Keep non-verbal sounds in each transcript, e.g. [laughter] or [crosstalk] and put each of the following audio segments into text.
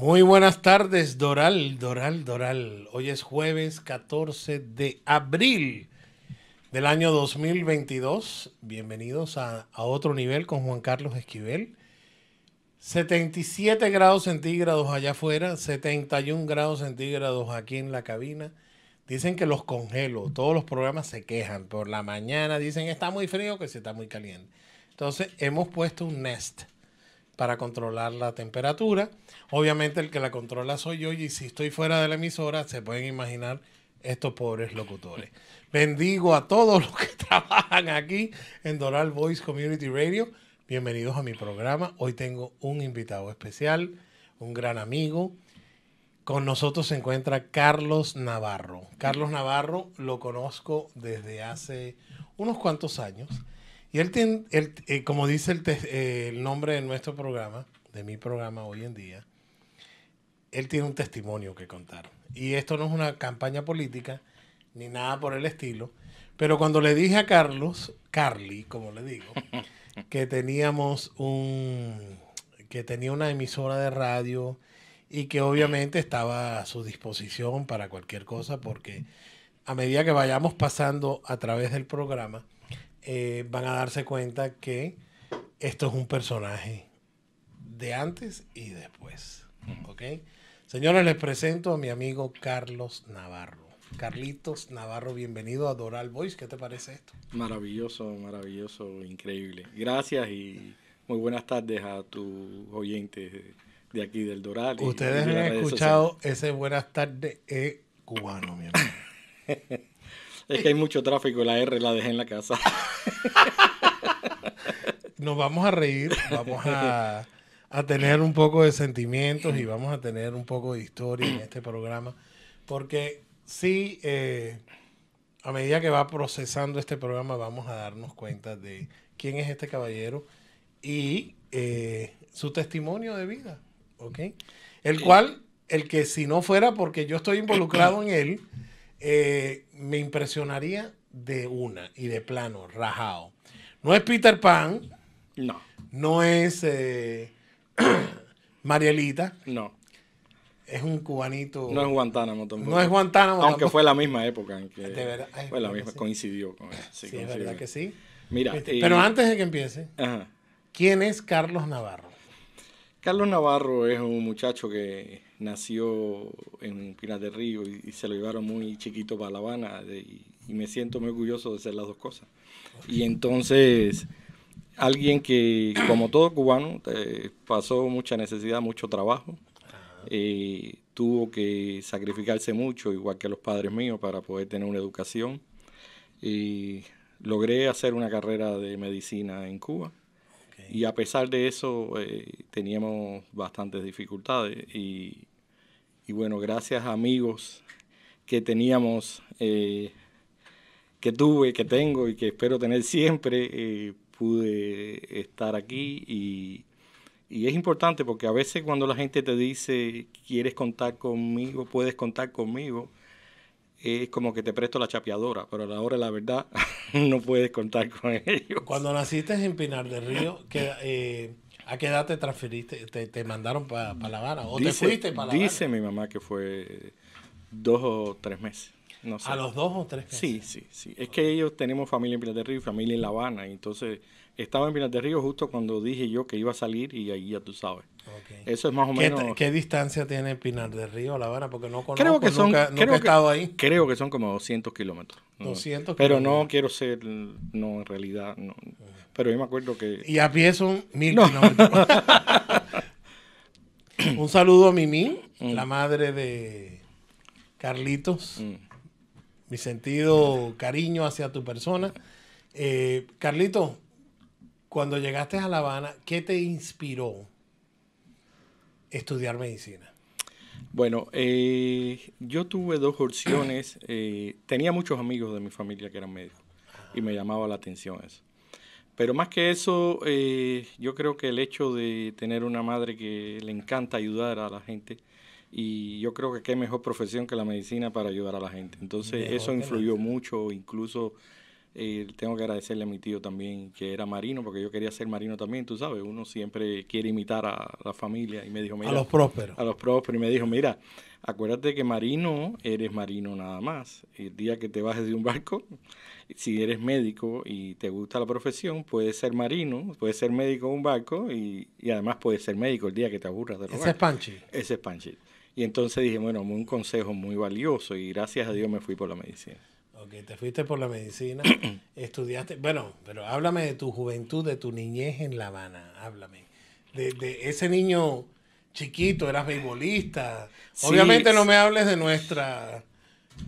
Muy buenas tardes, Doral, Doral, Doral. Hoy es jueves 14 de abril del año 2022. Bienvenidos a, otro nivel con Juan Carlos Esquivel. 77 grados centígrados allá afuera, 71 grados centígrados aquí en la cabina. Dicen que los congelo, todos los programas se quejan. Por la mañana dicen está muy frío, que se está muy caliente. Entonces hemos puesto un nest para controlar la temperatura. Obviamente el que la controla soy yo y si estoy fuera de la emisora se pueden imaginar estos pobres locutores. [laughs] Bendigo a todos los que [laughs] trabajan aquí en Doral Voice Community Radio. Bienvenidos a mi programa. Hoy tengo un invitado especial, un gran amigo. Con nosotros se encuentra Carlos Navarro. Carlos Navarro lo conozco desde hace unos cuantos años. Y él, tiene, eh, como dice el, eh, el, nombre de nuestro programa, de mi programa hoy en día, él tiene un testimonio que contar. Y esto no es una campaña política ni nada por el estilo. Pero cuando le dije a Carlos, Carly, como le digo, [laughs] que teníamos un que tenía una emisora de radio y que obviamente estaba a su disposición para cualquier cosa porque a medida que vayamos pasando a través del programa, eh, van a darse cuenta que esto es un personaje de antes y después. ¿Ok? Señores, les presento a mi amigo Carlos Navarro. Carlitos Navarro, bienvenido a Doral Voice. ¿Qué te parece esto? Maravilloso, maravilloso, increíble. Gracias y muy buenas tardes a tus oyentes de aquí del Doral. Ustedes han escuchado ese buenas tardes eh, cubano, mi amor. [laughs] Es que hay mucho tráfico la R la dejé en la casa. [laughs] Nos vamos a reír, vamos a, tener un poco de sentimientos y vamos a tener un poco de historia en este programa. Porque sí, eh, a medida que va procesando este programa, vamos a darnos cuenta de quién es este caballero y eh, su testimonio de vida. ¿Ok? El cual, el que si no fuera porque yo estoy involucrado en él, eh, me impresionaría de una y de plano, rajado. No es Peter Pan. No. No es eh, [clears throat] Marielita. No. Es un cubanito. No es Guantánamo tampoco. No es Guantánamo. Aunque fue la misma época en que. fue la misma, coincidió con eso. Sí, es verdad que sí. Mira. Eh, Pero antes de que empiece, ¿quién es Carlos Navarro? Carlos Navarro es un muchacho que nació en Pinas del Río y, se lo llevaron muy chiquito para La Habana y, me siento muy orgulloso de ser las dos cosas. Y entonces, alguien que, como todo cubano, pasó mucha necesidad, mucho trabajo, eh, tuvo que sacrificarse mucho, igual que los padres míos, para poder tener una educación. Y logré hacer una carrera de medicina en Cuba y a pesar de eso eh, teníamos bastantes dificultades y, bueno, gracias a amigos que teníamos, eh, que tuve, que tengo y que espero tener siempre, eh, pude estar aquí y, y es importante porque a veces cuando la gente te dice, quieres contar conmigo, puedes contar conmigo, es como que te presto la chapeadora, pero ahora la verdad [laughs] no puedes contar con ellos. Cuando naciste en Pinar del Río, eh, ¿a qué edad te transferiste? ¿Te, mandaron para La Habana? ¿O te fuiste para La Habana? Dice mi mamá que fue dos o tres meses. ¿A los dos o tres Sí, sí, sí. Es que ellos tenemos familia en Pinar del Río y familia en La Habana. entonces estaba en Pinar de Río justo cuando dije yo que iba a salir y ahí ya tú sabes. Eso es más o menos. ¿Qué, distancia tiene Pinar de Río a La Habana? Porque no conozco, creo que son, nunca, creo que, ahí. Creo que son como 200 kilómetros. ¿200 200 Pero no quiero ser, no, en realidad, no. Pero yo me acuerdo que... Y a pie son mil kilómetros. [laughs] Un saludo a Mimi, mm. la madre de Carlitos. Mm mi sentido cariño hacia tu persona. Eh, Carlito, cuando llegaste a La Habana, ¿qué te inspiró estudiar medicina? Bueno, eh, yo tuve dos opciones. [clears throat] Eh, tenía muchos amigos de mi familia que eran médicos y me llamaba la atención eso. Pero más que eso, yo creo que el hecho de tener una madre que le encanta ayudar a la gente y yo creo que qué mejor profesión que la medicina para ayudar a la gente. Entonces eso influyó mucho, incluso eh, tengo que agradecerle a mi tío también, que era marino, porque yo quería ser marino también, tú sabes, uno siempre quiere imitar a la familia y me dijo, mira, a los prósperos. A los prósperos y me dijo, mira, acuérdate que marino eres marino nada más. El día que te bajes de un barco, si eres médico y te gusta la profesión, puedes ser marino, puedes ser médico en un barco y, además puedes ser médico el día que te aburras de los Ese es Panchi. Ese es Panchi. Y entonces dije, bueno, un consejo muy valioso y gracias a Dios me fui por la medicina. Ok, te fuiste por la medicina, [clears throat] estudiaste, bueno, pero háblame de tu juventud, de tu niñez en La Habana, háblame. De, de ese niño chiquito, eras beibolista. Obviamente no me hables de nuestra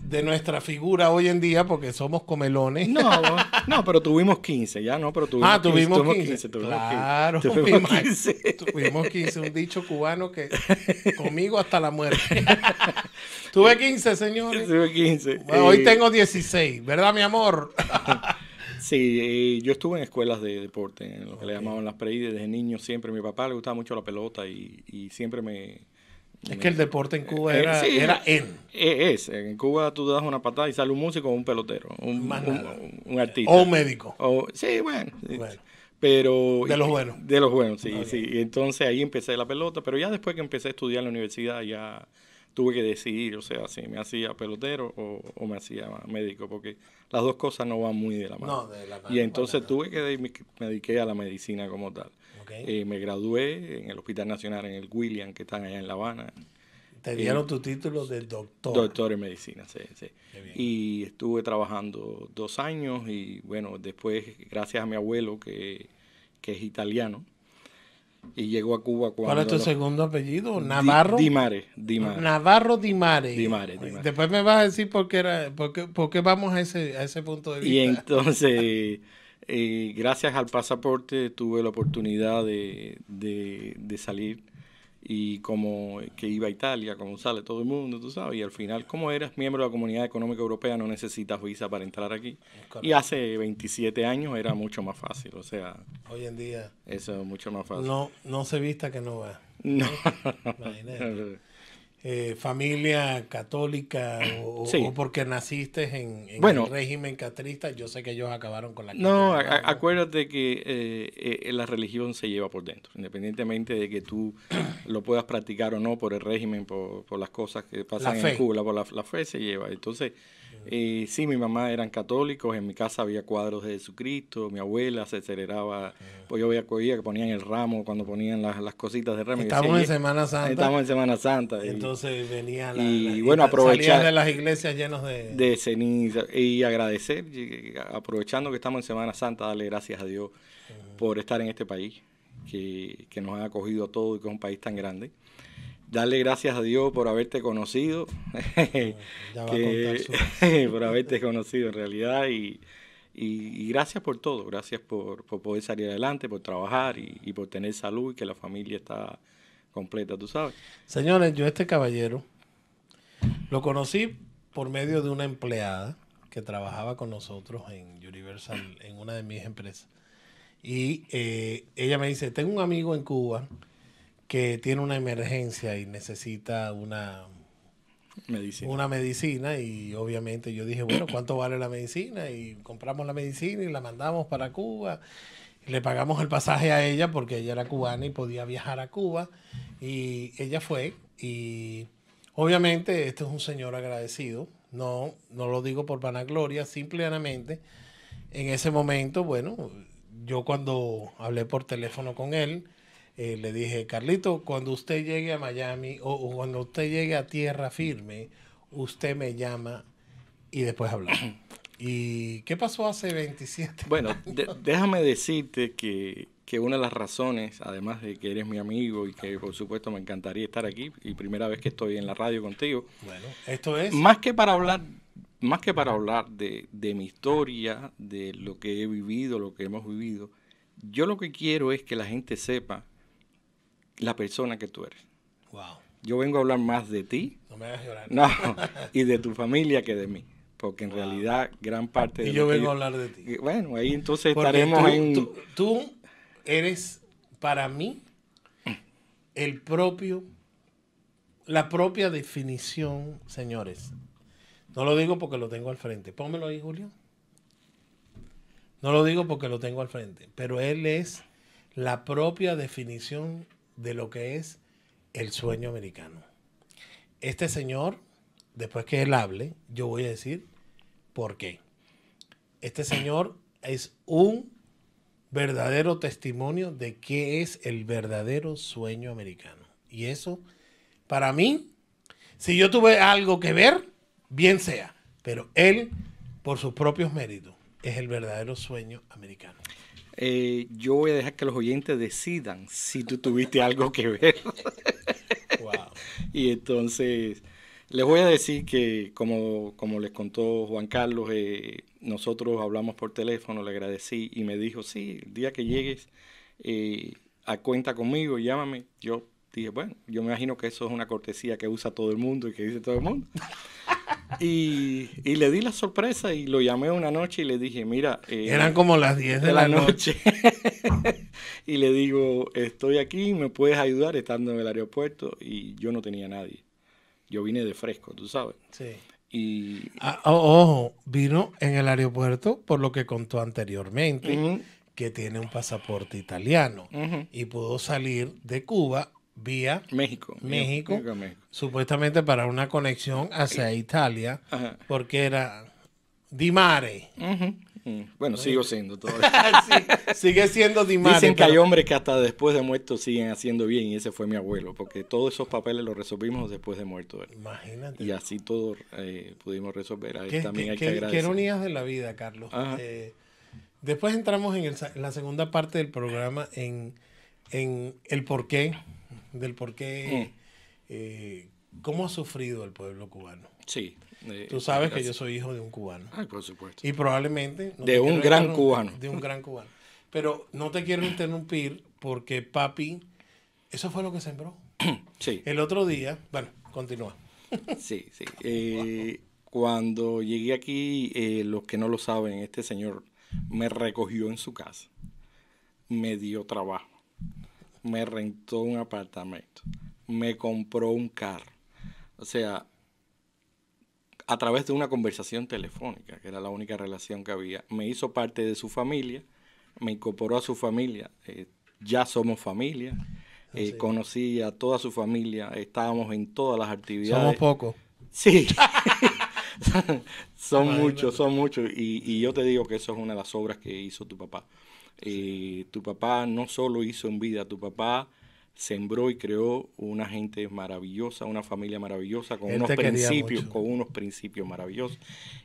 de nuestra figura hoy en día porque somos comelones. No, [laughs] no, pero tuvimos 15, ya no, pero tuvimos Ah, tuvimos 15. tuvimos claro, 15, tuvimos 15. un dicho cubano que [laughs] conmigo hasta la muerte. [laughs] Tuve 15, señores. Tuve 15. Ah, hoy eh, tengo 16, ¿verdad, mi amor? sí, eh, yo estuve en escuelas de deporte, en lo que le llamaban las preides, desde niño siempre. Mi papá le gustaba mucho la pelota y siempre me es que el deporte en Cuba eh, era, sí, era eh, en. Es, en Cuba tú das una patada y sale un músico o un pelotero, un, un, artista. O un médico. sí, bueno. Pero, de los buenos. De los buenos, sí, Y Entonces ahí empecé la pelota, pero ya después que empecé a estudiar en la universidad ya tuve que decidir, o sea, si me hacía pelotero o, me hacía médico, porque las dos cosas no van muy de la mano. y entonces tuve que, me dediqué a la medicina como tal. Eh, me gradué en el Hospital Nacional, en el William, que están allá en La Habana. Te dieron eh, tu título de doctor. Doctor en medicina, sí, sí. Y estuve trabajando dos años y bueno, después, gracias a mi abuelo, que, es italiano, y llegó a Cuba cuando... ¿Cuál es tu segundo apellido? ¿Navarro? Dimare, Navarro Dimare. Dimare, Dimare. Después me vas a decir por qué, era, por qué, vamos a ese, a ese punto de vista. Y entonces... [laughs] Eh, gracias al pasaporte tuve la oportunidad de, salir y como que iba a Italia, como sale todo el mundo, tú sabes, y al final como eras miembro de la Comunidad Económica Europea no necesitas visa para entrar aquí. Y hace 27 años era mucho más fácil, o sea... Hoy en día... Eso es mucho más fácil. No, no se vista que no va. No. Imagínate. [laughs] Eh, familia católica o, porque naciste en, el régimen catrista, yo sé que ellos acabaron con la... No, acuérdate que eh, eh, la religión se lleva por dentro, independientemente de que tú [clears throat] lo puedas practicar o no por el régimen, por, las cosas que pasan en Cuba, por la, la, fe se lleva. Entonces, eh, sí, mi mamá eran católicos, en mi casa había cuadros de Jesucristo, mi abuela se aceleraba, pues yo veía que ponían el ramo cuando ponían las, cositas de ramo. Estamos en Semana Santa. Estamos en Semana Santa. entonces venía la, y, bueno, aprovechar de las iglesias llenos de... De ceniza y agradecer, aprovechando que estamos en Semana Santa, darle gracias a Dios por estar en este país, que, que nos ha acogido a todos y que es un país tan grande darle gracias a Dios por haberte conocido, [laughs] ya va [laughs] por haberte conocido en realidad y, y, gracias por todo, gracias por, poder salir adelante, por trabajar y, por tener salud y que la familia está completa, tú sabes. Señores, yo este caballero lo conocí por medio de una empleada que trabajaba con nosotros en Universal, en una de mis empresas. Y eh, ella me dice, tengo un amigo en Cuba que tiene una emergencia y necesita una medicina. una medicina y obviamente yo dije, bueno, ¿cuánto vale la medicina? Y compramos la medicina y la mandamos para Cuba. Le pagamos el pasaje a ella porque ella era cubana y podía viajar a Cuba. Y ella fue y obviamente este es un señor agradecido. No, no lo digo por vanagloria, simplemente en ese momento, bueno, yo cuando hablé por teléfono con él, eh, le dije, Carlito, cuando usted llegue a Miami o, cuando usted llegue a tierra firme, usted me llama y después hablamos. [clears throat] ¿Y qué pasó hace 27 Bueno, años? [laughs] Bueno, déjame decirte que, una de las razones, además de que eres mi amigo y que por supuesto me encantaría estar aquí, y primera vez que estoy en la radio contigo. Bueno, esto es... Más que para hablar más que para hablar de, de, mi historia, de lo que he vivido, lo que hemos vivido, yo lo que quiero es que la gente sepa la persona que tú eres. Wow. Yo vengo a hablar más de ti. No me hagas llorar. No, [laughs] y de tu familia que de mí. Porque en realidad gran parte de... Y yo vengo a hablar de ti. Bueno, ahí entonces estaremos tú, en... eres, para mí, el propio, la propia definición, señores. No lo digo porque lo tengo al frente. Pónmelo ahí, Julio. No lo digo porque lo tengo al frente, pero él es la propia definición de lo que es el sueño americano. Este señor, después que él hable, yo voy a decir por qué. Este señor es un verdadero testimonio de qué es el verdadero sueño americano. Y eso, para mí, si yo tuve algo que ver, bien sea, pero él, por sus propios méritos, es el verdadero sueño americano. Eh, yo voy a dejar que los oyentes decidan si tú tuviste algo que ver. [laughs] Y entonces les voy a decir que, como, como les contó Juan Carlos, eh, nosotros hablamos por teléfono, le agradecí y me dijo, sí, el día que llegues eh, a cuenta conmigo, llámame. Yo dije, bueno, yo me imagino que eso es una cortesía que usa todo el mundo y que dice todo el mundo. [laughs] Y, le di la sorpresa y lo llamé una noche y le dije, mira... Eh, Eran como las 10 de, la, noche. [laughs] y le digo, estoy aquí, ¿me puedes ayudar estando en el aeropuerto? Y yo no tenía nadie. Yo vine de fresco, tú sabes. Sí. Y... Ah, ojo, vino en el aeropuerto por lo que contó anteriormente, que tiene un pasaporte italiano y pudo salir de Cuba vía México, México, supuestamente para una conexión hacia Italia, porque era Di mm. Bueno, sigo siendo [laughs] sigue siendo Di Mare, Dicen que hay hombres que hasta después de muerto siguen haciendo bien y ese fue mi abuelo, porque todos esos papeles los resolvimos después de muerto. Imagínate. Y así todo eh, pudimos resolver. Ahí también hay que de la vida, Carlos. Eh, después entramos en, la segunda parte del programa en, en el por qué del por qué, mm. eh, cómo ha sufrido el pueblo cubano. Sí. Eh, Tú sabes que yo soy hijo de un cubano. Ah, por supuesto. Y probablemente... de un gran cubano. De un gran cubano. Pero no te quiero interrumpir porque papi, eso fue lo que sembró. [clears throat] Sí. El otro día, bueno, continúa. [laughs] Sí, sí. Eh, cuando llegué aquí, los que no lo saben, este señor me recogió en su casa, me dio trabajo me rentó un apartamento, me compró un carro. O sea, a través de una conversación telefónica, que era la única relación que había, me hizo parte de su familia, me incorporó a su familia, eh, ya somos familia. Ah, eh, conocí a toda su familia, estábamos en todas las actividades. Somos pocos. Sí. [laughs] son muchos, son muchos. y, yo te digo que eso es una de las obras que hizo tu papá. Eh, tu papá no solo hizo en vida, tu papá sembró y creó una gente maravillosa, una familia maravillosa, con unos principios, con unos principios maravillosos.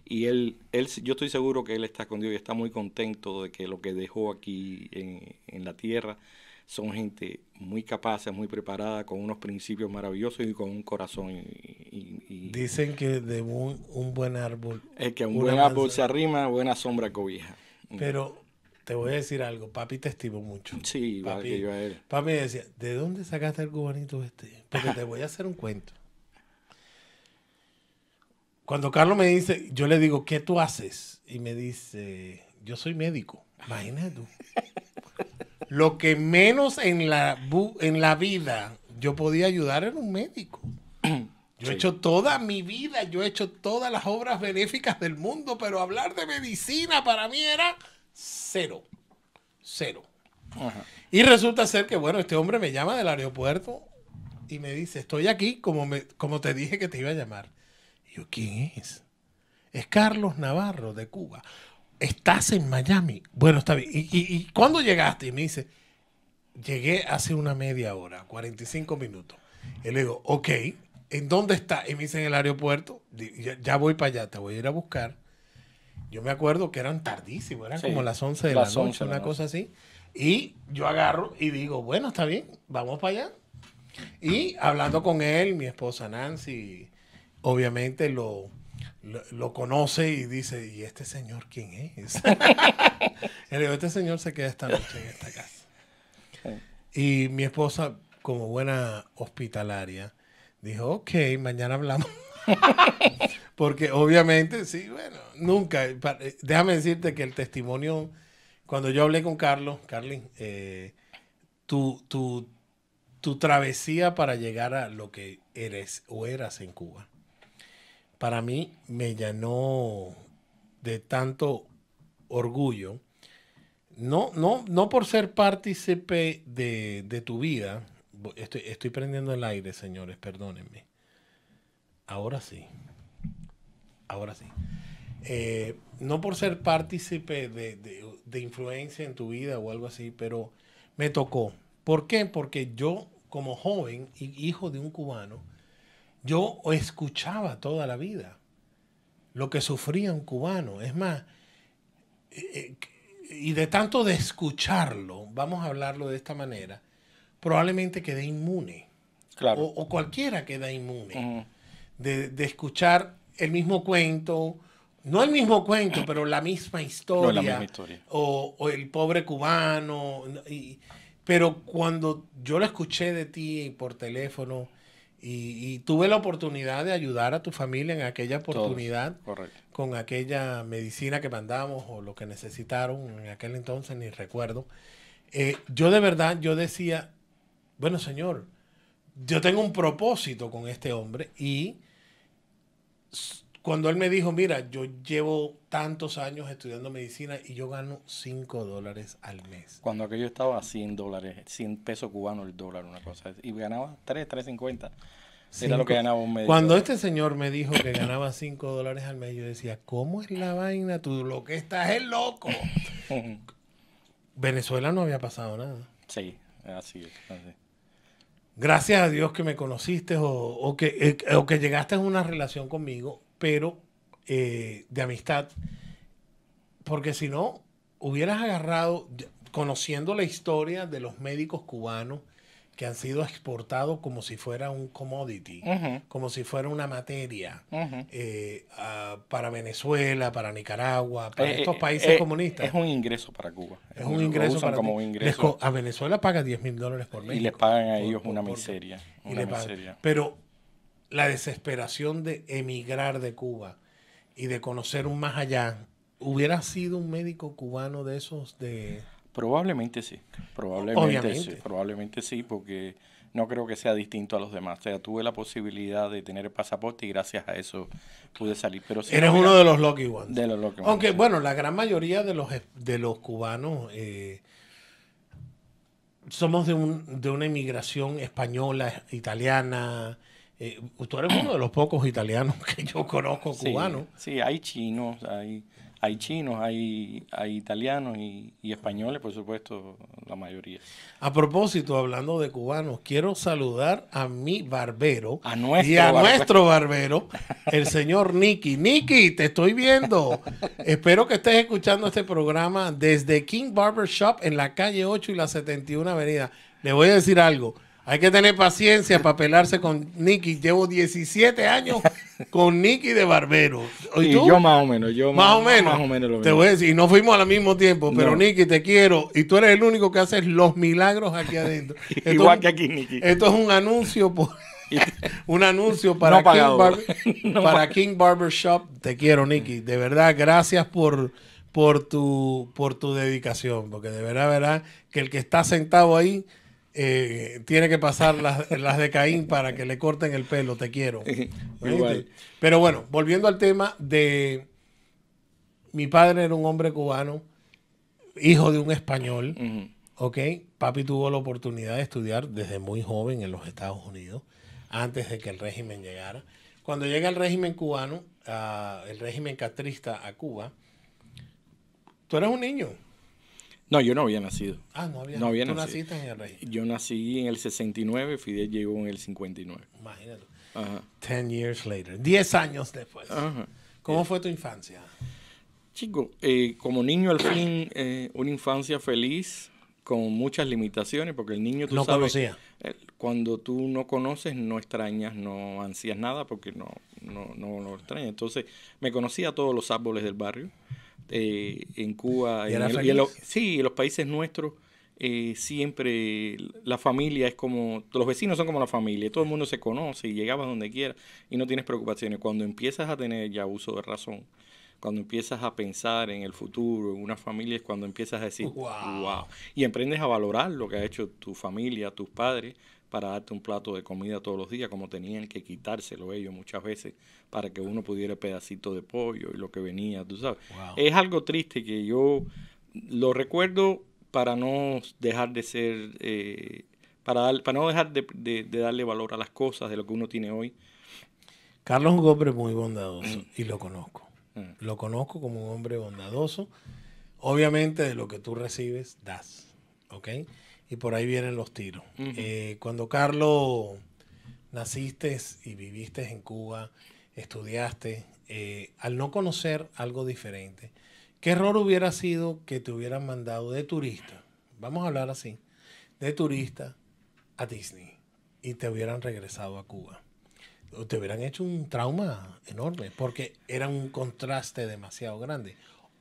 Y él, él, yo estoy seguro que él está con Dios y está muy contento de que lo que dejó aquí en, la tierra son gente muy capaz, muy preparada, con unos principios maravillosos y con un corazón. Y, Dicen que de un, buen árbol. Es que un buen árbol se arrima, buena sombra cobija. Pero te voy a decir algo, papi te estimo mucho. Sí, papi, que yo Papi decía, ¿de dónde sacaste el cubanito este? Porque te voy a hacer un cuento. Cuando Carlos me dice, yo le digo, ¿qué tú haces? Y me dice, yo soy médico. Imagínate tú. Lo que menos en la, en la vida yo podía ayudar era un médico. Yo he hecho toda mi vida, yo he hecho todas las obras benéficas del mundo, pero hablar de medicina para mí era cero. Cero. Y resulta ser que, bueno, este hombre me llama del aeropuerto y me dice, estoy aquí como, me, como te dije que te iba a llamar. yo, ¿quién es? Es Carlos Navarro de Cuba. Estás en Miami. Bueno, está bien. ¿Y, y, cuándo llegaste? Y me dice, llegué hace una media hora, 45 minutos. Y le digo, ok, ¿en dónde está? Y me dice, en el aeropuerto. ya voy para allá, te voy a ir a buscar yo me acuerdo que eran tardísimos, eran como las 11 de la noche, una cosa así. Y yo agarro y digo, bueno, está bien, vamos para allá. Y hablando con él, mi esposa Nancy, obviamente lo, lo, conoce y dice, ¿y este señor quién es? [laughs] Le digo, este señor se queda esta noche en esta casa. Y mi esposa, como buena hospitalaria, dijo, ok, mañana hablamos. [laughs] Porque obviamente, sí, bueno, nunca. Eh, eh, déjame decirte que el testimonio, cuando yo hablé con Carlos, Carlin, eh, tu, tu, travesía para llegar a lo que eres o eras en Cuba, para mí me llenó de tanto orgullo. No, no, no por ser partícipe de, tu vida. estoy prendiendo el aire, señores, perdónenme. Ahora sí. Ahora sí. Eh, no por ser partícipe de, influencia en tu vida o algo así, pero me tocó. ¿Por qué? Porque yo, como joven y hijo de un cubano, yo escuchaba toda la vida lo que sufría un cubano. Es más, eh, eh, y de tanto de escucharlo, vamos a hablarlo de esta manera, probablemente quedé inmune. Claro. O, cualquiera queda inmune de, de, escuchar el mismo cuento, no el mismo cuento, pero la misma historia. O, el pobre cubano. pero cuando yo lo escuché de ti por teléfono y, tuve la oportunidad de ayudar a tu familia en aquella oportunidad con aquella medicina que mandamos o lo que necesitaron en aquel entonces, ni recuerdo, eh, yo de verdad, yo decía, bueno señor, yo tengo un propósito con este hombre y cuando él me dijo, mira, yo llevo tantos años estudiando medicina y yo gano 5 dólares al mes. Cuando aquello estaba a 100 dólares, 100 pesos cubanos el dólar, una cosa. Y ganaba 3, 3.50. Era lo que ganaba un médico. Cuando este señor me dijo que ganaba 5 dólares al mes, yo decía, ¿cómo es la vaina? Tú lo que estás es loco. [laughs] Venezuela no había pasado nada. Sí, así es. Así gracias a Dios que me conociste eh, o, que, llegaste a una relación conmigo, pero eh, de amistad, porque si no, hubieras agarrado, conociendo la historia de los médicos cubanos, que han sido exportados como si fuera un commodity, como si fuera una materia eh, ah, para Venezuela, para Nicaragua, para eh, estos eh, países comunistas. Es un ingreso para Cuba. Es, un, ingreso para como a Venezuela paga 10 mil dólares por mes. Y les pagan a ellos una, miseria, una miseria. Pero la desesperación de emigrar de Cuba y de conocer un más allá, hubiera sido un médico cubano de esos de... Probablemente sí, probablemente sí, probablemente sí, porque no creo que sea distinto a los demás. O sea, tuve la posibilidad de tener el pasaporte y gracias a eso pude salir. Pero Eres uno de los lucky ones. De los lucky Aunque, bueno, la gran mayoría de los, de los cubanos eh, somos de, un, de una inmigración española, italiana, eh, tú eres uno de los pocos italianos [laughs] que yo conozco cubanos. sí hay chinos, hay hay chinos, hay, italianos y, españoles, por supuesto, la mayoría. A propósito, hablando de cubanos, quiero saludar a mi barbero y a nuestro barbero, el señor Nicky. [laughs] Nicky, te estoy viendo. Espero que estés escuchando este programa desde King Barber Shop en la calle 8 y la 71 Avenida. Le voy a decir algo. Hay que tener paciencia para pelarse con Nicky. Llevo 17 años con Nicky de barbero. ¿Y, Yo más o menos. Yo más, o menos. menos Te voy a decir, y no fuimos al mismo tiempo, pero Nicky, te quiero. Y tú eres el único que haces los milagros aquí adentro. [laughs] Igual que aquí, Nicky. Esto es un anuncio [laughs] un anuncio para, King Barber, [laughs] para King Barbershop. Te quiero, Nicky. De verdad, gracias por, por, tu, por tu dedicación. Porque de verdad, verdad, que el que está sentado ahí eh, tiene que pasar las, las, de Caín para que le corten el pelo, te quiero. [laughs] Pero bueno, volviendo al tema de mi padre era un hombre cubano, hijo de un español, ¿ok? Papi tuvo la oportunidad de estudiar desde muy joven en los Estados Unidos, antes de que el régimen llegara. Cuando llega el régimen cubano, ah, el régimen catrista a Cuba, tú eres un niño, no, yo no había nacido. Ah, no había, no naciste en el rey. Yo nací en el 69, Fidel llegó en el 59. Imagínate. Ten years later. Diez años después. ¿Cómo eh, fue tu infancia? Chico, eh, como niño al fin, eh, una infancia feliz, con muchas limitaciones, porque el niño tú no sabes, conocía. cuando tú no conoces, no extrañas, no ansías nada, porque no, no, no, extrañas. Entonces, me conocía todos los árboles del barrio. Eh, en Cuba, ¿Y en, sí, en los países nuestros, eh, siempre la familia es como, los vecinos son como la familia, todo el mundo se conoce y llegabas donde quiera y no tienes preocupaciones. Cuando empiezas a tener ya uso de razón, cuando empiezas a pensar en el futuro, en una familia, es cuando empiezas a decir, wow. Y emprendes a valorar lo que ha hecho tu familia, tus padres, para darte un plato de comida todos los días, como tenían que quitárselo ellos muchas veces para que uno pudiera pedacito de pollo y lo que venía, tú sabes. Es algo triste que yo lo recuerdo para no dejar de ser, eh, para, dar, para no dejar de, de, darle valor a las cosas de lo que uno tiene hoy. Carlos es un hombre muy bondadoso y lo conozco. Mm. Lo conozco como un hombre bondadoso. Obviamente de lo que tú recibes, das. ¿Ok? y por ahí vienen los tiros. Eh, cuando Carlos naciste y viviste en Cuba, estudiaste, eh, al no conocer algo diferente, ¿qué error hubiera sido que te hubieran mandado de turista? Vamos a hablar así, de turista a Disney y te hubieran regresado a Cuba. Te hubieran hecho un trauma enorme porque era un contraste demasiado grande.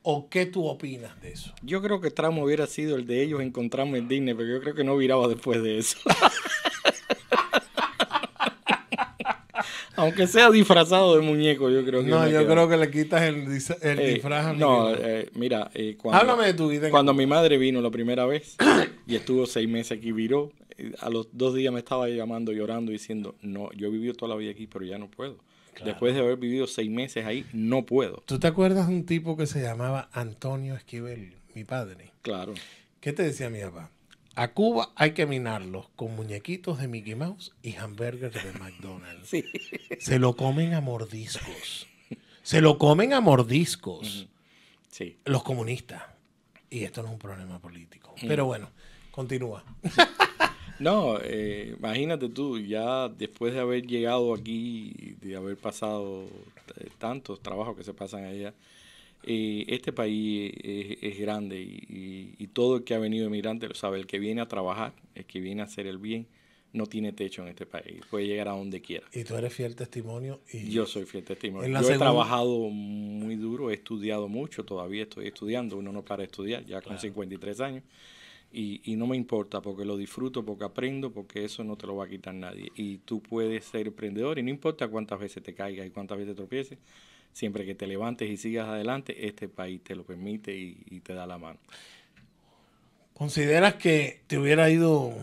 ¿O qué tú opinas de eso? Yo creo que tramo hubiera sido el de ellos encontrarme en Disney, pero yo creo que no viraba después de eso. [laughs] Aunque sea disfrazado de muñeco, yo creo que. No, yo creo que le quitas el, el eh, disfraz No, eh, mira. Eh, cuando, tu Cuando mi madre vino la primera vez y estuvo seis meses aquí, viró. A los dos días me estaba llamando llorando diciendo: No, yo he vivido toda la vida aquí, pero ya no puedo. Después de haber vivido seis meses ahí, no puedo. ¿Tú te acuerdas de un tipo que se llamaba Antonio Esquivel, mi padre? Claro. ¿Qué te decía mi papá? A Cuba hay que minarlos con muñequitos de Mickey Mouse y hamburgers de McDonald's. [laughs] sí. Se lo comen a mordiscos. Se lo comen a mordiscos. Sí. Los comunistas. Y esto no es un problema político. Pero bueno, continúa. No, eh, imagínate tú, ya después de haber llegado aquí, de haber pasado tantos trabajos que se pasan allá, eh, este país es, grande y, todo el que ha venido emigrante lo sabe, el que viene a trabajar, el que viene a hacer el bien, no tiene techo en este país, puede llegar a donde quiera. Y tú eres fiel testimonio. Y yo soy fiel testimonio. Yo he trabajado muy duro, he estudiado mucho, todavía estoy estudiando, uno no para estudiar, ya con 53 años y, no me importa porque lo disfruto, porque aprendo, porque eso no te lo va a quitar nadie. Y tú puedes ser emprendedor y no importa cuántas veces te caigas y cuántas veces tropieces, siempre que te levantes y sigas adelante, este país te lo permite y, te da la mano. ¿Consideras que te hubiera ido...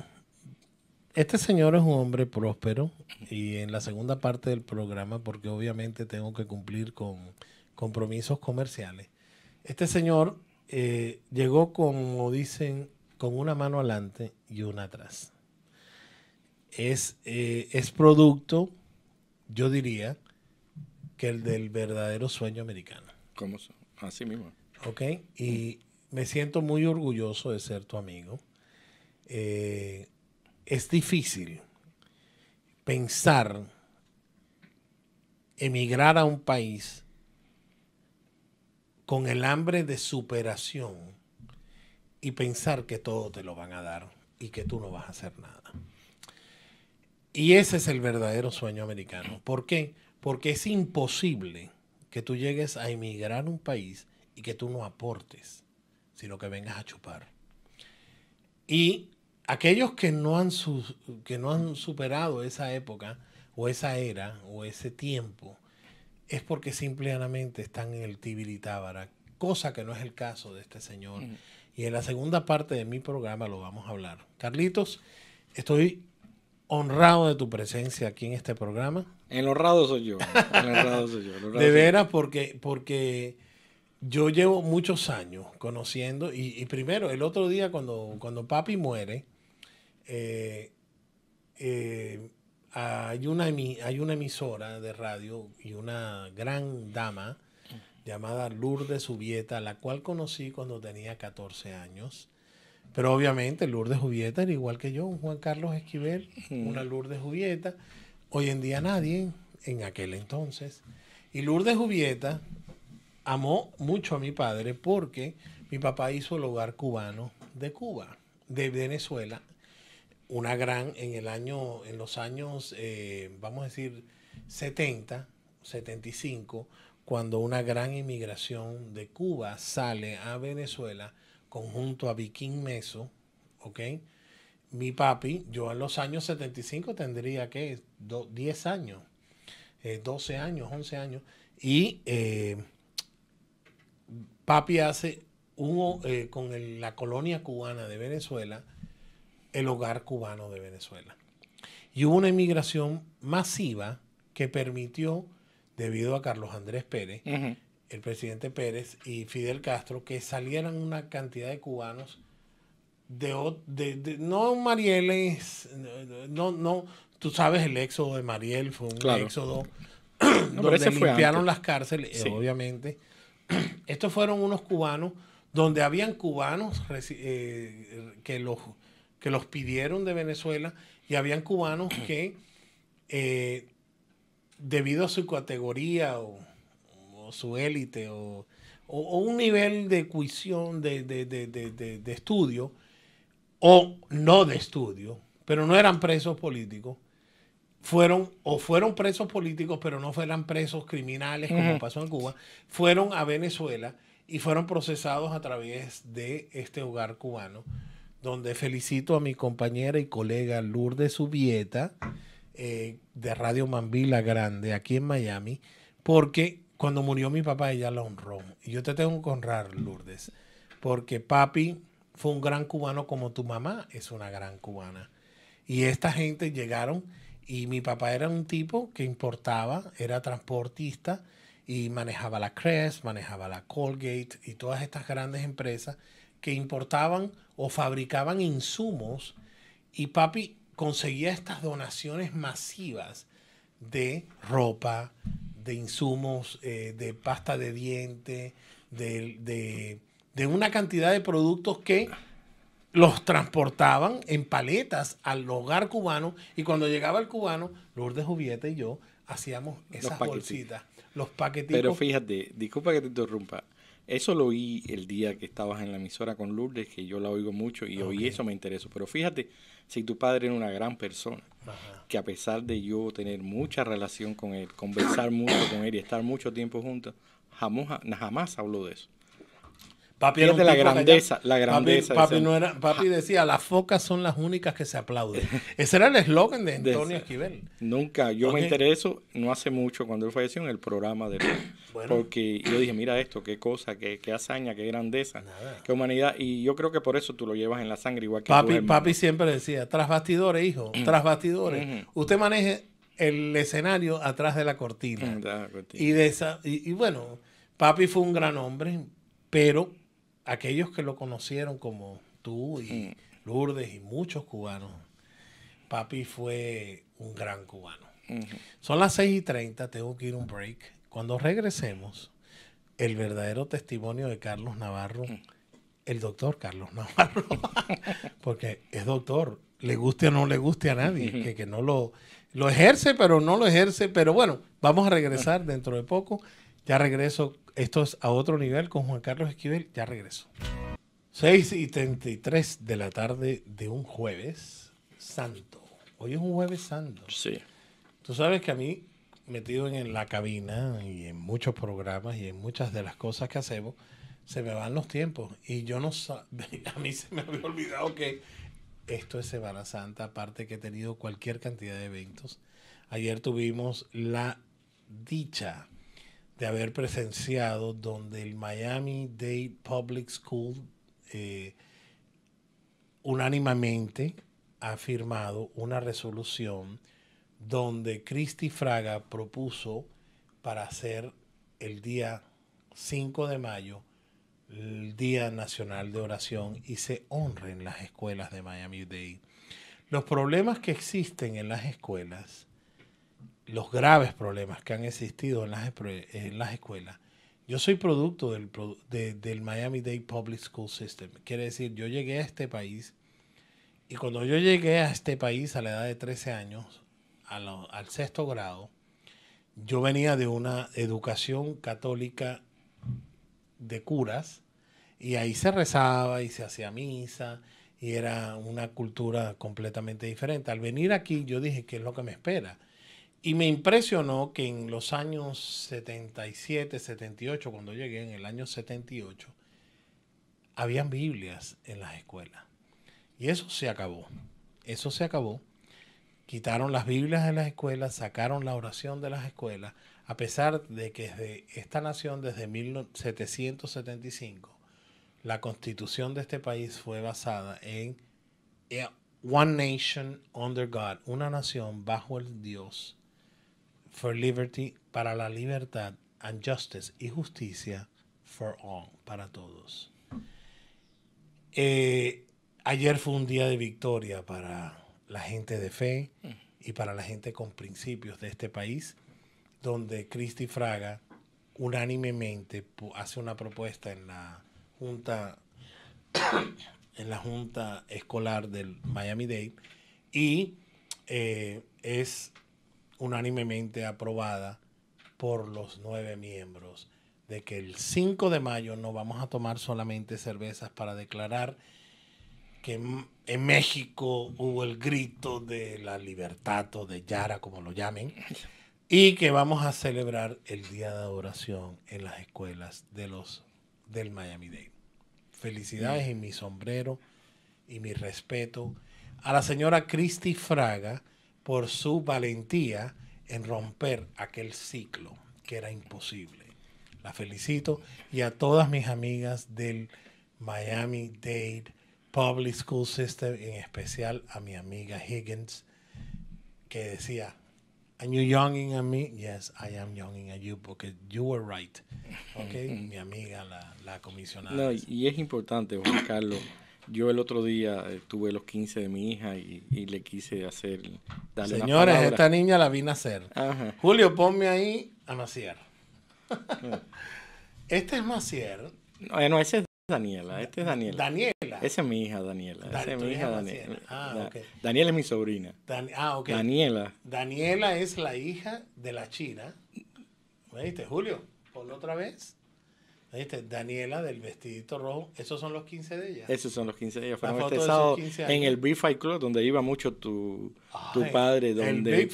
Este señor es un hombre próspero y en la segunda parte del programa, porque obviamente tengo que cumplir con compromisos comerciales, este señor eh, llegó, como dicen, con una mano adelante y una atrás. Es, eh, es producto, yo diría, que el del verdadero sueño americano. ¿Cómo? Así mismo. Ok, y me siento muy orgulloso de ser tu amigo. Eh, es difícil pensar emigrar a un país con el hambre de superación y pensar que todo te lo van a dar y que tú no vas a hacer nada. Y ese es el verdadero sueño americano. ¿Por qué? Porque es imposible que tú llegues a emigrar a un país y que tú no aportes, sino que vengas a chupar. Y aquellos que no han, que no han superado esa época o esa era o ese tiempo, es porque simplemente están en el tibiritábara, cosa que no es el caso de este señor. Mm. Y en la segunda parte de mi programa lo vamos a hablar. Carlitos, estoy honrado de tu presencia aquí en este programa. El honrado soy yo. de veras, porque, porque yo llevo muchos años conociendo. Y, primero, el otro día cuando, cuando papi muere, eh, eh, hay, una, hay una emisora de radio y una gran dama llamada Lourdes Juvieta... la cual conocí cuando tenía 14 años. Pero obviamente Lourdes Juvieta... era igual que yo, un Juan Carlos Esquivel, una Lourdes Juvieta... Hoy en día nadie, en aquel entonces. Y Lourdes Juvieta... amó mucho a mi padre porque mi papá hizo el hogar cubano de Cuba, de Venezuela. Una gran, en el año, en los años, eh, vamos a decir, 70, 75, cuando una gran inmigración de Cuba sale a Venezuela conjunto a Viking Meso, ¿ok? Mi papi, yo en los años 75 tendría que 10 años, 12 eh, años, 11 años, y eh, papi hace eh, con la colonia cubana de Venezuela el hogar cubano de Venezuela. Y hubo una inmigración masiva que permitió debido a Carlos Andrés Pérez, el presidente Pérez y Fidel Castro, que salieran una cantidad de cubanos de, no Marieles, no, no, tú sabes el éxodo de Mariel, fue un éxodo [clears throat] donde limpiaron las cárceles, obviamente. [clears throat] Estos fueron unos cubanos donde habían cubanos eh, que, los, que los pidieron de Venezuela y habían cubanos [clears throat] que eh, debido a su categoría o, su élite o, o, un nivel de cuisión de, de, de, de, estudio o no de estudio, pero no eran presos políticos, fueron o fueron presos políticos, pero no fueran presos criminales como pasó en Cuba, fueron a Venezuela y fueron procesados a través de este hogar cubano, donde felicito a mi compañera y colega Lourdes Subieta eh, de Radio Manvila Grande aquí en Miami, porque cuando murió mi papá ella la honró. Y yo te tengo que honrar, Lourdes, porque papi fue un gran cubano como tu mamá es una gran cubana. Y esta gente llegaron y mi papá era un tipo que importaba, era transportista y manejaba la Crest, manejaba la Colgate y todas estas grandes empresas que importaban o fabricaban insumos. Y papi conseguía estas donaciones masivas de ropa, de insumos, eh, de pasta de diente, de, una cantidad de productos que los transportaban en paletas al hogar cubano y cuando llegaba el cubano, Lourdes Juvieta y yo hacíamos esas bolsitas, los paquetitos. Pero fíjate, disculpa que te interrumpa, eso lo oí el día que estabas en la emisora con Lourdes, que yo la oigo mucho y hoy ah, oí eso, me interesó. Pero fíjate, si tu padre era una gran persona, que a pesar de yo tener mucha relación con él, conversar mucho con él y estar mucho tiempo juntos, jamás, jamás habló de eso. Papi la, grandeza, la grandeza, papi, decía, las focas son las únicas que se aplauden. [laughs] Ese era el eslogan de Antonio Esquivel. Nunca, yo me enteré no hace mucho cuando él falleció en el programa de [coughs] Porque yo dije, mira esto, qué cosa, qué, hazaña, qué grandeza, qué humanidad. Y yo creo que por eso tú lo llevas en la sangre igual que Papi, siempre decía, tras bastidores, hijo, [coughs] tras bastidores. Usted maneje el escenario atrás de la cortina. Y, de y bueno, papi fue un gran hombre, pero aquellos que lo conocieron como tú y Lourdes y muchos cubanos, papi fue un gran cubano. Son las 6 y 30, tengo que ir un break. Cuando regresemos, el verdadero testimonio de Carlos Navarro, el doctor Carlos Navarro, [laughs] porque es doctor, le guste o no le guste a nadie, que, que no lo, lo ejerce, pero no lo ejerce, pero bueno, vamos a regresar dentro de poco ya regreso. Esto es a otro nivel con Juan Carlos Esquivel. Ya regreso. 6 y 33 de la tarde de un jueves santo. Hoy es un jueves santo. Sí. Tú sabes que a mí, metido en la cabina y en muchos programas y en muchas de las cosas que hacemos, se me van los tiempos. Y yo no [laughs] a mí se me había olvidado que esto es Semana Santa, aparte que he tenido cualquier cantidad de eventos. Ayer tuvimos la dicha de haber presenciado donde el Miami Dade Public School eh, unánimamente ha firmado una resolución donde Christy Fraga propuso para hacer el día 5 de mayo el Día Nacional de Oración y se honren las escuelas de Miami Dade. Los problemas que existen en las escuelas los graves problemas que han existido en las, escuelas. Yo soy producto del, Miami Dade Public School System. Quiere decir, yo llegué a este país y cuando yo llegué a este país a la edad de 13 años, al sexto grado, yo venía de una educación católica de curas y ahí se rezaba y se hacía misa y era una cultura completamente diferente. Al venir aquí yo dije, ¿qué es lo que me espera? Y me impresionó que en los años 77, 78, cuando llegué en el año 78, habían Biblias en las escuelas. Y eso se acabó. Eso se acabó. Quitaron las Biblias de las escuelas, sacaron la oración de las escuelas, a pesar de que desde esta nación, desde 1775, la constitución de este país fue basada en eh, One Nation Under God, una nación bajo el Dios for Liberty, para la libertad, and justice y justicia for all, para todos. Eh, ayer fue un día de victoria para la gente de fe y para la gente con principios de este país, donde Christy Fraga unánimemente hace una propuesta en la junta [coughs] en la junta escolar del Miami Dade y eh, es unánimemente aprobada por los nueve miembros, de que el 5 de mayo no vamos a tomar solamente cervezas para declarar que en México hubo el grito de la libertad o de Yara, como lo llamen, y que vamos a celebrar el Día de Adoración en las escuelas de los, del miami Day Felicidades y mi sombrero y mi respeto a la señora Cristi Fraga, por su valentía en romper aquel ciclo que era imposible. La felicito y a todas mis amigas del Miami Dade Public School System, en especial a mi amiga Higgins, que decía, Are you younging at me? Yes, I am younging a you porque you were right. [laughs] mi amiga, la, la comisionada. No, y es importante, Juan Carlos. Yo el otro día eh, tuve los 15 de mi hija y, le quise hacer. Darle Señores, esta niña la vi nacer. Julio, ponme ahí a Macier. [laughs] este es Macier. No, eh, no, ese es Daniela. Este es Daniela. Daniela. Esa es mi hija, Daniela. Esa es mi hija, Daniela. Ah, okay. Daniela es mi sobrina. ah, ok. Daniela. Daniela es la hija de la China. ¿Me Julio? Por otra vez. Daniela del vestidito rojo, esos son los 15 de ella. Esos son los 15 de ella. Fueron este en el Big Five Club, donde iba mucho tu, padre, donde, el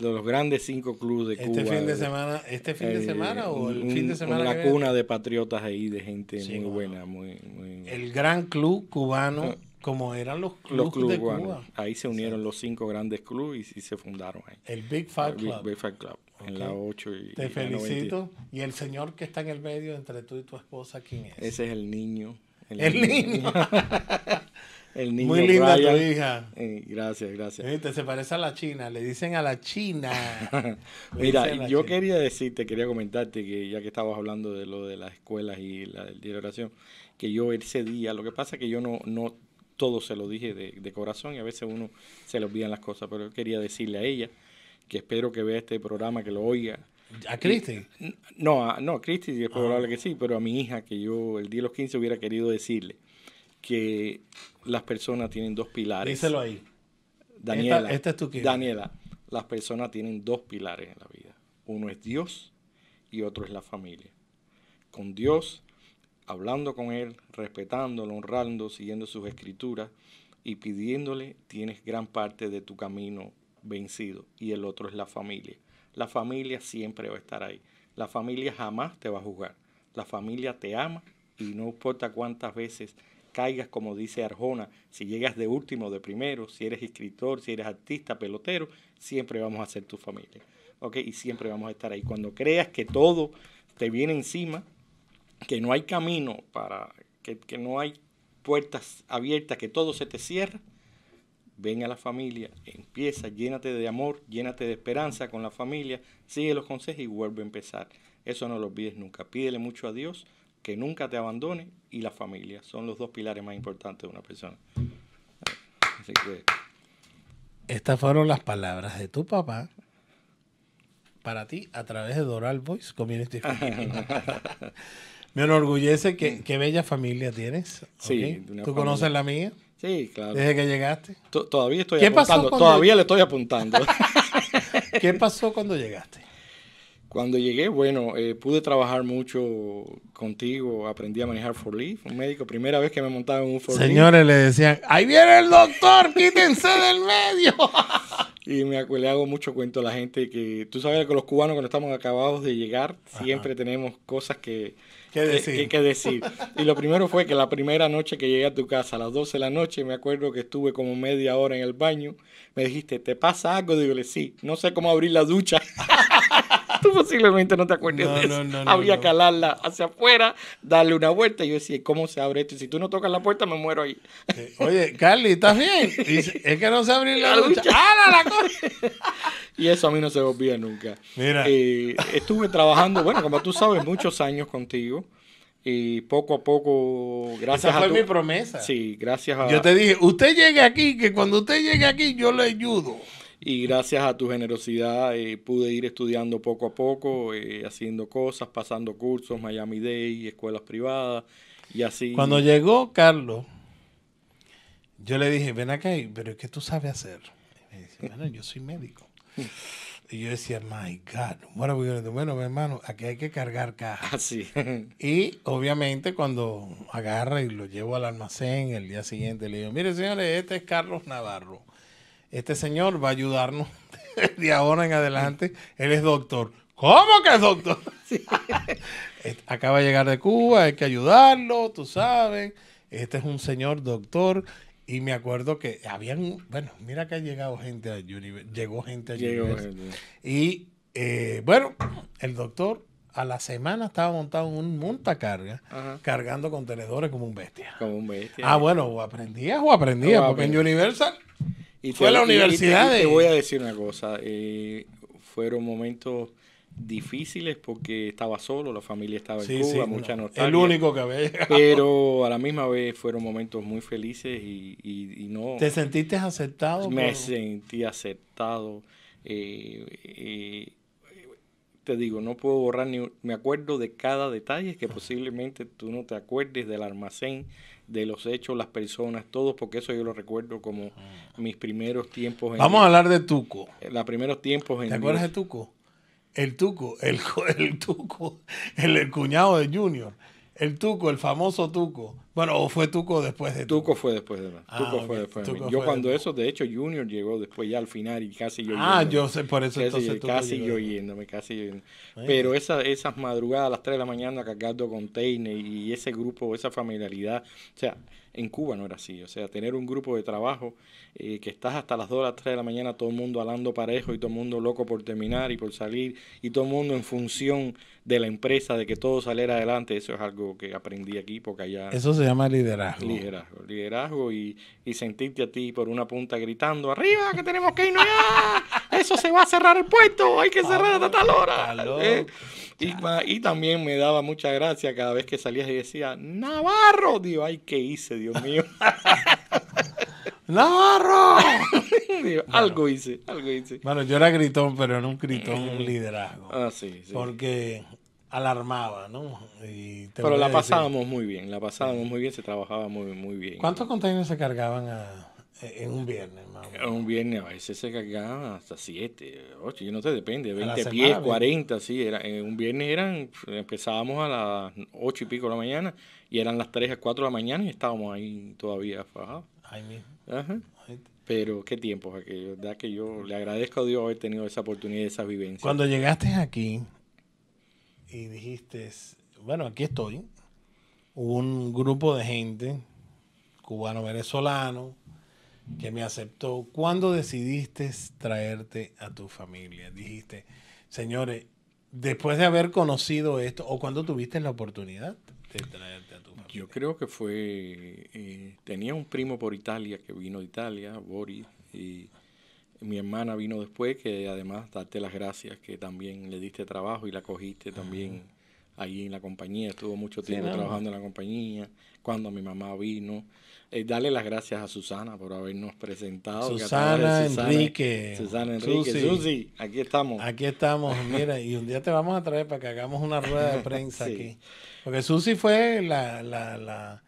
los grandes cinco clubes de este Fin de semana, ¿Este fin de eh, semana o el fin de semana? Una cuna de patriotas ahí, de gente muy buena. Muy, El gran club cubano. Ah. como eran los clubes, de Cuba. Ahí se unieron los cinco grandes clubes y, se fundaron ahí. El Big Big Five Club en la 8 y Te felicito. y el señor que está en el medio entre tú y tu esposa, ¿quién es? Ese es el niño. El, niño. [laughs] el niño Muy linda tu hija. Eh, gracias, gracias. se parece a la China, le dicen a la China. [laughs] [laughs] Mira, yo quería decirte, quería comentarte que ya que estabas hablando de lo de las escuelas y la oración, que yo ese día, lo que pasa es que yo no, no todo se lo dije de, de corazón y a veces uno se le olvidan las cosas, pero quería decirle a ella que espero que vea este programa, que lo oiga. ¿A Cristi? No, a, no, Cristi es ah. probable que sí, pero a mi hija, que yo el día de los 15 hubiera querido decirle que las personas tienen dos pilares. Díselo ahí. Daniela, esta, es tu Daniela, las personas tienen dos pilares en la vida. Uno es Dios y otro es la familia. Con Dios, hablando con Él, respetándolo, honrando, siguiendo sus escrituras y pidiéndole, tienes gran parte de tu camino vencido y el otro es la familia. La familia siempre va a estar ahí. La familia jamás te va a juzgar. La familia te ama y no importa cuántas veces caigas, como dice Arjona, si llegas de último, de primero, si eres escritor, si eres artista, pelotero, siempre vamos a ser tu familia. ¿Ok? Y siempre vamos a estar ahí. Cuando creas que todo te viene encima, que no hay camino para, que, que no hay puertas abiertas, que todo se te cierra, ven a la familia, empieza, llénate de amor, llénate de esperanza con la familia, sigue los consejos y vuelve a empezar. Eso no lo olvides nunca. Pídele mucho a Dios que nunca te abandone y la familia. Son los dos pilares más importantes de una persona. Así que... Estas fueron las palabras de tu papá para ti a través de Doral Voice Community. [laughs] Me enorgullece que, bella familia tienes. ¿Tú conoces la mía? Sí, claro. Desde que llegaste. todavía estoy todavía le estoy apuntando. [laughs] [laughs] ¿Qué pasó cuando llegaste? Cuando llegué, bueno, eh, pude trabajar mucho contigo, aprendí a manejar Forleaf, un médico, primera vez que me montaba en un Forleaf. Señores, le decían, ahí viene el doctor, quítense del medio. [laughs] y me le hago mucho cuento a la gente que, tú sabes que los cubanos cuando estamos acabados de llegar, siempre tenemos cosas que, eh, eh, ¿Qué decir? Y lo primero fue que la primera noche que llegué a tu casa, a las 12 de la noche, me acuerdo que estuve como media hora en el baño, me dijiste, ¿te pasa algo? Digo, sí, no sé cómo abrir la ducha. [laughs] Tú [laughs] posiblemente no te acuerdes no, de eso. No, no, Había que alarla hacia afuera, darle una vuelta. Y yo decía, ¿cómo se abre esto? Si tú no tocas la puerta, me muero ahí. Oye, Carly, ¿estás bien? [laughs] es que no se abre la, lucha. ¡Ah, la [laughs] y eso a mí no se me olvida nunca. Mira. Eh, estuve trabajando, bueno, como tú sabes, muchos años contigo y poco a poco, gracias a Esa fue mi promesa. Sí, gracias a... Yo te dije, usted llegue aquí, que cuando usted llegue aquí yo le ayudo. Y gracias a tu generosidad eh, pude ir estudiando poco a poco, eh, haciendo cosas, pasando cursos, Miami Day, escuelas privadas y así. Cuando llegó Carlos, yo le dije, ven acá, pero ¿qué tú sabes hacer? Y me dice, bueno, yo soy médico. Y yo decía, my God, bueno, bueno, mi hermano, aquí hay que cargar cajas. Ah, [laughs] y obviamente cuando agarra y lo llevo al almacén, el día siguiente le digo, mire señores, este es Carlos Navarro este señor va a ayudarnos [laughs] de ahora en adelante. Él es doctor. ¿Cómo que es doctor? [laughs] [laughs] Acaba de llegar de Cuba, hay que ayudarlo, tú sabes. Este es un señor doctor. Y me acuerdo que habían, bueno, mira que ha llegado gente a Universal. llegó gente a Y eh, bueno, el doctor a la semana estaba montado en un montacarga, cargando contenedores como un bestia. Como un bestia. Ah, bueno, o aprendías o aprendías, porque en Universal fue la universidad. te, voy a decir una cosa. Eh, fueron momentos difíciles porque estaba solo, la familia estaba en Cuba, muchas mucha El único que había. Pero a la misma vez fueron momentos muy felices y, no. ¿Te sentiste aceptado? Me sentí aceptado. Eh, eh, te digo, no puedo borrar ni... Me acuerdo de cada detalle que posiblemente tú no te acuerdes del almacén, de los hechos, las personas, todo, porque eso yo lo recuerdo como ah. mis primeros tiempos. En Vamos a hablar de Tuco. Eh, los primeros tiempos en... ¿Te acuerdas de Tuco? El Tuco, el, [laughs] el Tuco, el cuñado de Junior. El Tuco, el famoso Tuco bueno, o fue Tuco después de Tuco. Tuco fue después de mí. Tuco ah, fue después de mí. yo cuando eso, de hecho, Junior llegó después ya al final y casi yo Ah, yo sé, por eso entonces Casi yo yéndome, casi yo yéndome. Pero esa, esas madrugadas a las 3 de la mañana cargando container y ese grupo, esa familiaridad, o sea, en Cuba no era así. O sea, tener un grupo de trabajo eh, que estás hasta las 2 o las 3 de la mañana, todo el mundo hablando parejo y todo el mundo loco por terminar y por salir y todo el mundo en función de la empresa, de que todo saliera adelante. Eso es algo que aprendí aquí porque allá se llama liderazgo. Liderazgo, liderazgo y, y sentirte a ti por una punta gritando, arriba que tenemos que irnos ya, eso se va a cerrar el puesto, hay que cerrar hasta tal hora. Eh, y, también me daba mucha gracia cada vez que salías y decía, Navarro, digo, ay, ¿qué hice, Dios mío? [laughs] ¡Navarro! [laughs] algo hice, algo hice. Bueno, yo era gritón, pero no un gritón, eh, un liderazgo. Ah, Porque alarmaba, ¿no? Pero la pasábamos muy bien, la pasábamos muy bien, se trabajaba muy, muy bien. ¿Cuántos containers se cargaban e, en un viernes? En Un viernes a veces se cargaban hasta 7, 8, yo no sé, depende, 20 pies, 40, sí. Era, en eh, un viernes eran, empezábamos a las ocho y pico de la mañana y eran las 3 a 4 de la mañana y estábamos ahí todavía fajados. Ahí mismo. Pero qué tiempos aquellos, ¿verdad? Que yo le agradezco a Dios haber tenido esa oportunidad, y esa vivencia. Cuando llegaste aquí, y dijiste, bueno, aquí estoy. Hubo un grupo de gente, cubano-venezolano, que me aceptó. ¿Cuándo decidiste traerte a tu familia? Dijiste, señores, después de haber conocido esto, o cuando tuviste la oportunidad de traerte a tu familia. Yo creo que fue, eh, tenía un primo por Italia que vino de Italia, Boris, y mi hermana vino después, que además darte las gracias, que también le diste trabajo y la cogiste también ahí en la compañía, estuvo mucho tiempo trabajando en la compañía, cuando mi mamá vino. Eh, darle las gracias a Susana por habernos presentado. Susana, Enrique. Susana Enrique. Susi. aquí estamos. Aquí estamos, mira, y un día te vamos a traer para que hagamos una rueda de prensa [laughs] aquí. Porque Susi fue la, la, la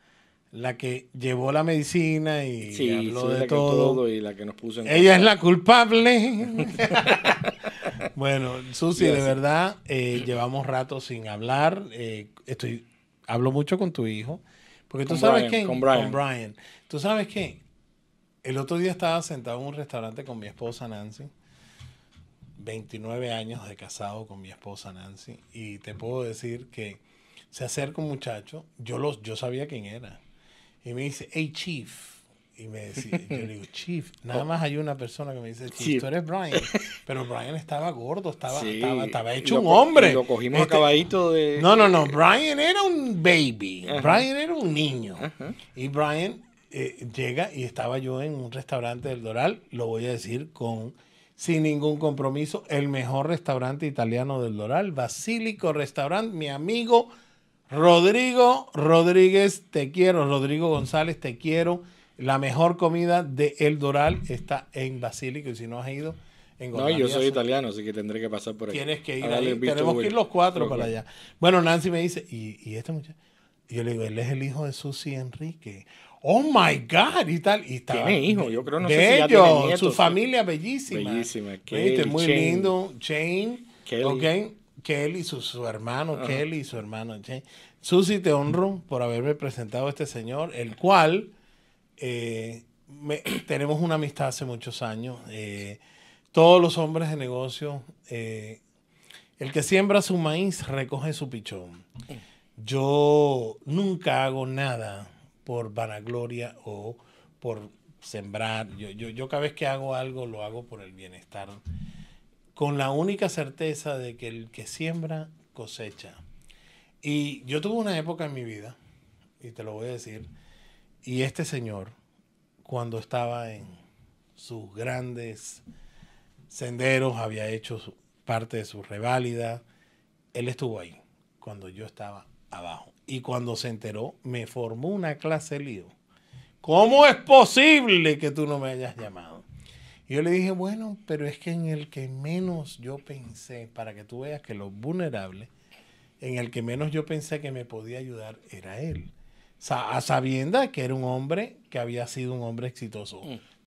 la que llevó la medicina y habló de todo. y la que nos puso en Ella es la culpable. [laughs] bueno, Susi, de verdad, eh, llevamos rato sin hablar. Eh, estoy, hablo mucho con tu hijo. Porque tú sabes quién Con Brian. Tú sabes que el otro día estaba sentado en un restaurante con mi esposa Nancy. 29 años de casado con mi esposa Nancy. Y te puedo decir que se acerca un muchacho. Yo, los, yo sabía quién era y me dice, hey, Chief. Y me decía, [laughs] yo le digo, Chief, nada oh. más hay una persona que me dice, Chief, tú eres Brian. Pero Brian estaba gordo, estaba, estaba, estaba, hecho un hombre. Y lo cogimos este, a caballito de. No, no, no. Brian era un baby. Brian era un niño. Y Brian eh, llega y estaba yo en un restaurante del Doral, lo voy a decir con. Sin ningún compromiso, el mejor restaurante italiano del Doral, Basílico Restaurant, mi amigo Rodrigo Rodríguez, te quiero. Rodrigo González, te quiero. La mejor comida de El Doral está en Basílico y si no has ido, en No, yo soy italiano, así que tendré que pasar por ahí. Tienes que ir ahí. Tenemos que ir los cuatro para allá. Bueno, Nancy me dice, ¿y, y este muchacho? Y yo le digo, él es el hijo de Susi Enrique. Oh my God, y tal. Y tiene hijo, yo creo no sé si Su familia bellísima. Bellísima. muy lindo. Jane. Kelly, su, su hermano Kelly y su hermano Susy, te honro por haberme presentado a este señor, el cual eh, [clears throat] tenemos una amistad hace muchos años. Eh, todos los hombres de negocio, eh, el que siembra su maíz recoge su pichón. Yo nunca hago nada por vanagloria o por sembrar. Yo, yo, yo cada vez que hago algo lo hago por el bienestar con la única certeza de que el que siembra cosecha. Y yo tuve una época en mi vida, y te lo voy a decir, y este señor, cuando estaba en sus grandes senderos, había hecho parte de su reválida, él estuvo ahí cuando yo estaba abajo. Y cuando se enteró, me formó una clase lío. ¿Cómo es posible que tú no me hayas llamado? Y yo le dije, bueno, pero es que en el que menos yo pensé, para que tú veas que lo vulnerable, en el que menos yo pensé que me podía ayudar era él. a sabienda que era un hombre que había sido un hombre exitoso. Mm.